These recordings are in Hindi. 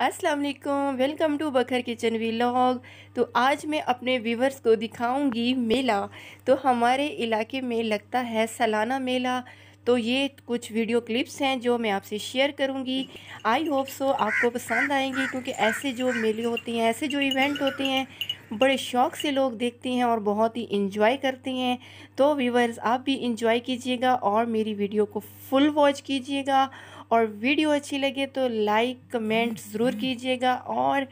Aslam welcome to Bakhar kitchen log तो आज मैं अपने व्यूवर्स को दिखाऊंगी मेला तो हमारे इलाके में लगता है सालाना मेला तो ये कुछ वीडियो क्लिप्स हैं जो मैं आपसे शेयर करूंगी आई होप सो आपको पसंद आएंगी क्योंकि ऐसे जो मेले होते हैं ऐसे जो इवेंट होते हैं बड़े शौक़ से लोग देखते हैं और बहुत ही इन्जॉय करते हैं तो व्यूवर्स आप भी इंजॉय कीजिएगा और मेरी वीडियो को फुल वॉच कीजिएगा और वीडियो अच्छी लगे तो लाइक कमेंट ज़रूर कीजिएगा और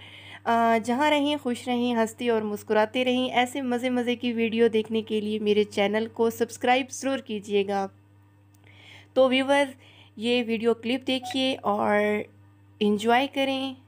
जहाँ रहें खुश रहें हंसते और मुस्कुराते रहें ऐसे मज़े मज़े की वीडियो देखने के लिए मेरे चैनल को सब्सक्राइब ज़रूर कीजिएगा तो व्यूवर्स ये वीडियो क्लिप देखिए और इन्जॉय करें